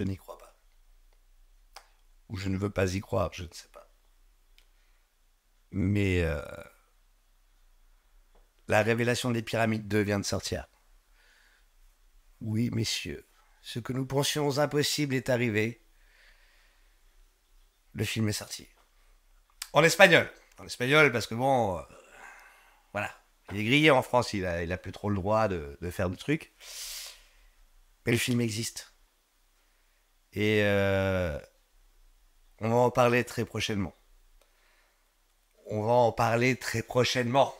je n'y crois pas. Ou je ne veux pas y croire, je ne sais pas. Mais euh, la révélation des pyramides 2 vient de sortir. Oui, messieurs, ce que nous pensions impossible est arrivé. Le film est sorti. En espagnol. En espagnol, parce que bon, euh, voilà. Il est grillé en France, il a, il a plus trop le droit de, faire du truc. Mais le film existe. Et euh, on va en parler très prochainement. On va en parler très prochainement.